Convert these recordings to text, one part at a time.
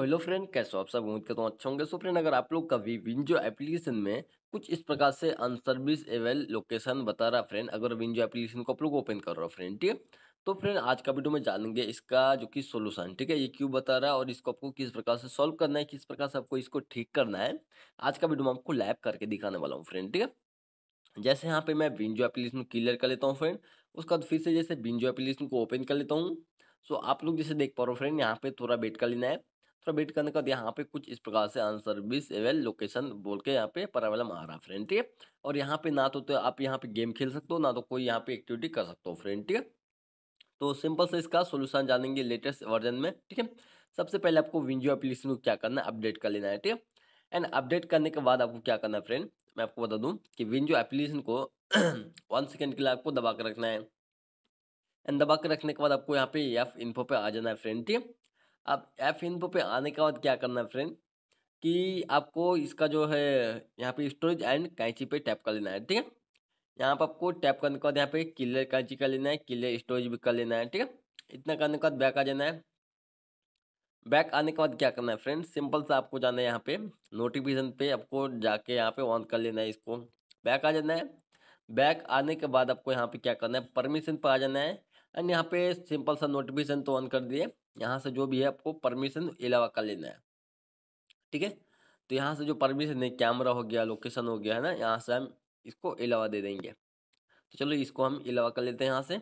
Hello friend कैसे हो आप सब उम्मीद करता हूँ अच्छा होंगे सो फ्रेंड अगर आप लोग कभी विंजो एप्लीकेशन में कुछ इस प्रकार से अनसर्विस एवेल लोकेशन बता रहा फ्रेंड अगर विंजो एप्लीकेशन को आप लोग ओपन कर रहा हो फ्रेंड ठीक है तो फ्रेंड आज का वीडियो में जानेंगे इसका जो कि सोल्यूशन ठीक है ये क्यों बता रहा है और इसको आपको किस प्रकार से सॉल्व करना है किस प्रकार से आपको इसको ठीक करना है आज का वीडियो में आपको लैब करके दिखाने वाला हूँ फ्रेंड ठीक है जैसे यहाँ पे मैं विंजो एप्लीकेशन क्लियर कर लेता हूँ फ्रेंड उसके बाद फिर से जैसे विंजो एप्लीकेशन को ओपन कर लेता हूँ सो आप लोग जैसे देख पा रहे हो फ्रेंड यहाँ पे थोड़ा वेट कर लेना है थोड़ा वेट करने के बाद यहाँ पे कुछ इस प्रकार से आंसर विस एवेल लोकेशन बोल के यहाँ पे प्रॉब्लम आ रहा है फ्रेंड ठीक है और यहाँ पे ना तो, तो आप यहाँ पे गेम खेल सकते हो ना तो कोई यहाँ पे एक्टिविटी कर सकते हो फ्रेंड ठीक है तो सिंपल से इसका सोल्यूशन जानेंगे लेटेस्ट वर्जन में ठीक है सबसे पहले आपको विंजो एप्लीकेशन को क्या करना है अपडेट कर लेना है ठीक है एंड अपडेट करने के बाद आपको क्या करना है फ्रेंड मैं आपको बता दूँ कि विंजो एप्लीकेशन को वन सेकेंड के लिए आपको दबा कर रखना है एंड दबा कर रखने के बाद आपको यहाँ पे एफ इन्फो पे आ जाना है फ्रेंड ठीक है अब एफ इनपो पे आने के बाद क्या करना है फ्रेंड कि आपको इसका जो है यहाँ पे स्टोरेज एंड कैंची पे टैप कर लेना है ठीक है यहाँ पर आपको टैप करने के बाद यहाँ पे क्लियर कैंची कर लेना है क्लियर स्टोरेज भी कर लेना है ठीक है इतना करने के बाद बैक आ जाना है बैक आने के बाद क्या करना है फ्रेंड सिंपल सा आपको जाना है यहाँ पे नोटिफिकेशन पे आपको जाके यहाँ पे ऑन कर लेना है इसको बैक आ जाना है बैक आने के बाद आपको यहाँ पे क्या करना है परमिशन पर आ जाना है एंड यहाँ पे सिंपल सा नोटिफिकेशन तो ऑन कर दिए यहाँ से जो भी है आपको परमिशन अलावा कर लेना है ठीक है तो यहाँ से जो परमिशन है कैमरा हो गया लोकेशन हो गया है ना यहाँ से हम इसको अलावा दे देंगे तो चलो इसको हम अलावा कर लेते हैं यहाँ से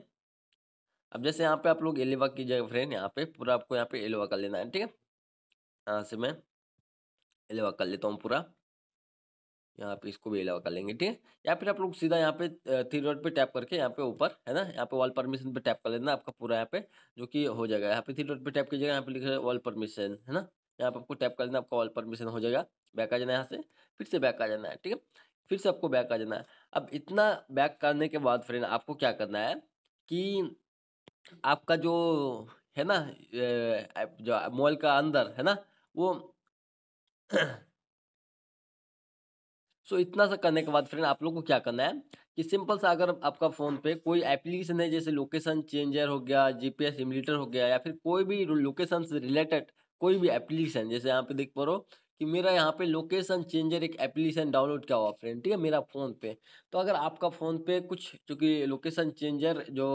अब जैसे यहाँ पे आप लोग एलेवा जगह फ्रेंड यहाँ पे पूरा आपको यहाँ पे एलेवा कर लेना है ठीक है यहाँ से मैं एलेवा कर लेता हूँ पूरा यहाँ पे इसको भी अलावा कर लेंगे ठीक है या फिर आप लोग सीधा यहाँ पे थ्री डॉट पे टैप करके यहाँ पे ऊपर है ना यहाँ पे वॉल परमिशन पे टैप कर लेना आपका पूरा यहाँ पे जो कि हो जाएगा यहाँ पे थ्री डॉट पे टैप कीजिएगा यहाँ पे लिखा है वॉल परमिशन है ना यहाँ पे आपको टैप कर लेना आपका वॉल परमिशन हो जाएगा बैक आ जाना यहाँ से फिर से बैक आ जाना है ठीक है फिर से आपको बैक आ जाना है अब इतना बैक करने के बाद फ्रेंड आपको क्या करना है कि आपका जो है ना जो मॉल का अंदर है ना वो हाँ। सो इतना सा करने के बाद फ्रेंड आप लोग को क्या करना है कि सिंपल सा अगर आपका फ़ोन पे कोई एप्लीकेशन है जैसे लोकेशन चेंजर हो गया जीपीएस इमलीटर हो गया या फिर कोई भी लोकेशन से रिलेटेड कोई भी एप्लीकेशन जैसे यहाँ पे देख पा रहे हो कि मेरा यहाँ पे लोकेशन चेंजर एक एप्लीकेशन डाउनलोड किया हुआ फ्रेंड ठीक है मेरा फ़ोन पे तो अगर आपका फ़ोन पे कुछ चूँकि लोकेशन चेंजर जो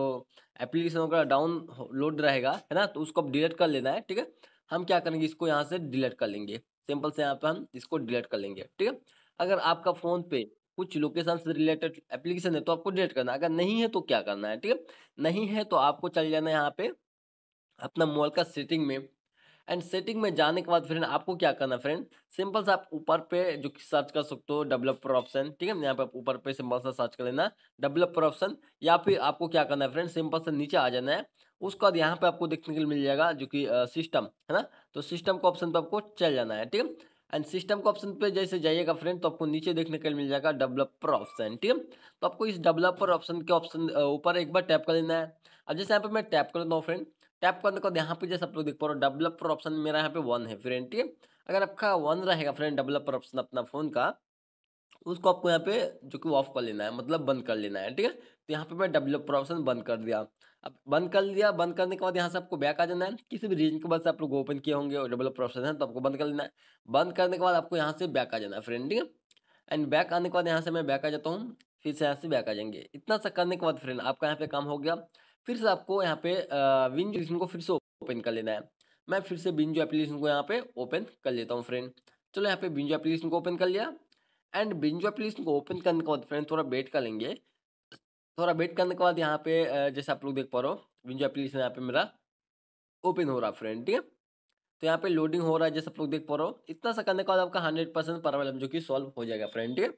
एप्लीकेशन डाउन डाउनलोड रहेगा है ना तो उसको आप डिलीट कर लेना है ठीक है हम क्या करेंगे इसको यहाँ से डिलीट कर लेंगे सिंपल से यहाँ पर हम इसको डिलीट कर लेंगे ठीक है अगर आपका फ़ोन पे कुछ लोकेशन से रिलेटेड एप्लीकेशन है तो आपको डिलीट करना है अगर नहीं है तो क्या करना है ठीक है नहीं है तो आपको चल जाना है यहाँ पे अपना मोबाइल का सेटिंग में एंड सेटिंग में जाने के बाद फ्रेंड आपको क्या करना है फ्रेंड सिंपल से आप ऊपर पे जो कि सर्च कर सकते हो डेवलपर ऑप्शन ठीक है यहाँ पे ऊपर पे सिंपल सा सर्च कर लेना डेवलपर ऑप्शन या फिर आपको क्या करना है फ्रेंड सिंपल से नीचे आ जाना है उसके बाद यहाँ पे आपको देखने के लिए मिल जाएगा जो कि सिस्टम है ना तो सिस्टम के ऑप्शन पर आपको चल जाना है ठीक है एंड सिस्टम के ऑप्शन पे जैसे जाइएगा फ्रेंड तो आपको नीचे देखने के लिए मिल जाएगा डेवलपर ऑप्शन ठीक है तो आपको इस डेवलपर ऑप्शन के ऑप्शन ऊपर एक बार टैप कर लेना है अब जैसे यहाँ पे मैं टैप कर लेता हूँ फ्रेंड टैप करने के बाद यहाँ पे जैसे आप लोग देख पा रहे हो डेवलपर ऑप्शन मेरा यहाँ पे वन है फ्रेंड ठीक है अगर आपका वन रहेगा फ्रेंड डेवलपर ऑप्शन अपना फ़ोन का तो उसको आपको यहाँ पे जो कि ऑफ कर लेना है मतलब बंद कर लेना है ठीक है तो यहाँ पे मैं डेवलपर ऑप्शन बंद कर दिया अब बंद कर दिया बंद करने के बाद यहाँ से आपको बैक आ जाना है किसी भी रीजन के बाद से आप लोग ओपन किए होंगे और डेवलपर ऑप्शन है तो आपको बंद कर लेना है बंद करने के बाद आपको यहाँ से बैक आ जाना है फ्रेंड ठीक है एंड बैक आने के बाद यहाँ से मैं बैक आ जाता हूँ फिर से यहाँ से बैक आ जाएंगे इतना सा करने के बाद फ्रेंड आपका यहाँ पे काम हो गया फिर से आपको यहाँ पे विंजो को फिर से ओपन कर लेना है मैं फिर से बिंजो एप्लीकेशन को यहाँ पे ओपन कर लेता हूँ फ्रेंड चलो यहाँ पे बिंजो एप्लीकेशन को ओपन कर लिया एंड बिंजो प्लीज को ओपन करने के बाद फ्रेंड थोड़ा वेट कर लेंगे थोड़ा वेट करने के बाद यहाँ पे जैसे आप लोग देख पा रहे हो विंजो एप्लीकेशन यहाँ पे मेरा ओपन हो रहा फ्रेंड ठीक है तो यहाँ पे लोडिंग हो रहा है जैसे आप लोग देख पा रहे हो इतना सा करने के बाद आपका हंड्रेड परसेंट प्रॉब्लम जो कि सॉल्व हो जाएगा फ्रेंड ठीक है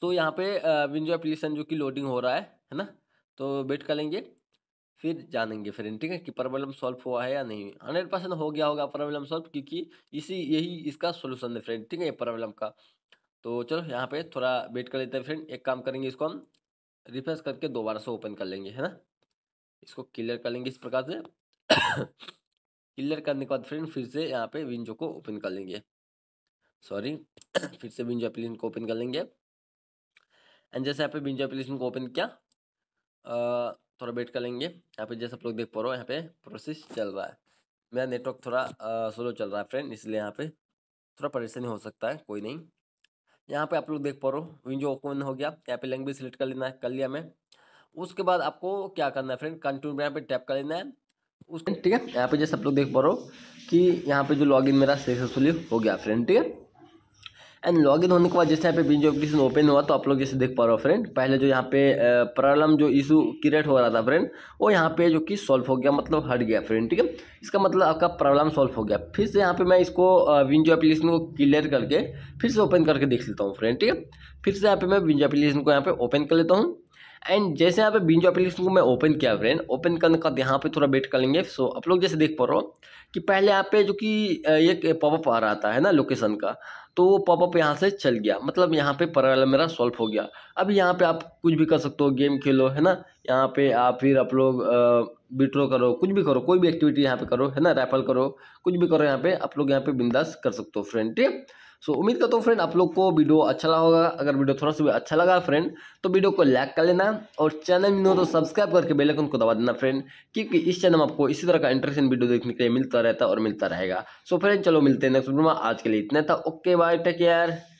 तो यहाँ पे विंजो एप्लीकेशन जो कि लोडिंग हो रहा है है ना तो वेट कर लेंगे फिर जानेंगे फ्रेंड ठीक है कि प्रॉब्लम सॉल्व हुआ है या नहीं हंड्रेड परसेंट हो गया होगा प्रॉब्लम सॉल्व क्योंकि इसी यही इसका सोल्यूशन है फ्रेंड ठीक है ये प्रॉब्लम का तो चलो यहाँ पे थोड़ा वेट कर लेते हैं फ्रेंड एक काम करेंगे इसको हम रिफ्रेश करके दोबारा से ओपन कर लेंगे है ना इसको क्लियर कर लेंगे इस प्रकार से क्लियर करने के बाद फ्रेंड फिर से यहाँ पे विंजो को ओपन कर लेंगे सॉरी फिर से विंजो एप्लीकेशन को ओपन कर लेंगे एंड जैसे यहाँ पे विंजो एप्लीकेशन को ओपन किया थोड़ा वेट कर लेंगे यहाँ पे जैसे आप लोग देख पा रहे हो यहाँ पे प्रोसेस चल रहा है मेरा नेटवर्क थोड़ा स्लो चल रहा है फ्रेंड इसलिए यहाँ पे थोड़ा परेशानी हो सकता है कोई नहीं यहाँ पे आप लोग देख पा रहे हो विंडो ओपन हो गया यहाँ पे लैंग्वेज सिलेक्ट कर लेना है कर लिया मैं उसके बाद आपको क्या करना है फ्रेंड कंटिन्यू यहाँ पे टैप कर लेना है उस ठीक है यहाँ पे जैसे आप लोग देख पा रहे हो कि यहाँ पे जो लॉगिन मेरा सक्सेसफुली हो गया फ्रेंड ठीक है एंड लॉग इन होने के बाद जैसे यहाँ पे बिंजो एप्लीकेशन ओपन हुआ तो आप लोग जैसे देख पा रहे हो फ्रेंड पहले जो यहाँ पे प्रॉब्लम जो इशू क्रिएट हो रहा था फ्रेंड वो यहाँ पे जो कि सॉल्व हो गया मतलब हट गया फ्रेंड ठीक है इसका मतलब आपका प्रॉब्लम सॉल्व हो गया फिर से यहाँ पे मैं इसको विंजो एप्लीकेशन को क्लियर करके फिर से ओपन करके देख लेता हूँ फ्रेंड ठीक है फिर से यहाँ पे मैं विंजो एप्लीकेशन को यहाँ पे ओपन कर लेता हूँ एंड जैसे यहाँ पे बिंजो एप्लीकेशन को मैं ओपन किया फ्रेंड ओपन करने का यहाँ पे थोड़ा वेट कर लेंगे सो आप लोग जैसे देख पा रहे हो कि पहले यहाँ पे जो कि एक पॉपअप आ रहा था है ना लोकेशन का तो वो पॉपअप यहाँ से चल गया मतलब यहाँ पे पर मेरा सॉल्व हो गया अब यहाँ पे आप कुछ भी कर सकते हो गेम खेलो है ना यहाँ पे आप फिर आप लोग विड्रो करो कुछ भी करो कोई भी एक्टिविटी यहाँ पे करो है ना रैफल करो कुछ भी करो यहाँ पे आप लोग यहाँ पे बिंदास कर सकते हो फ्रेंड ठीक सो so, उम्मीद करता हूँ फ्रेंड आप लोग को वीडियो अच्छा लगा होगा अगर वीडियो थोड़ा सा भी अच्छा लगा फ्रेंड तो वीडियो को लाइक कर लेना और चैनल में हो तो सब्सक्राइब करके बेल आइकन को दबा देना फ्रेंड क्योंकि इस चैनल में आपको इसी तरह का इंटरेस्टिंग वीडियो देखने के लिए मिलता रहता है और मिलता रहेगा सो so, फ्रेंड चलो मिलते हैं नेक्स्ट वीडियो में आज के लिए इतना था ओके बाय टेक केयर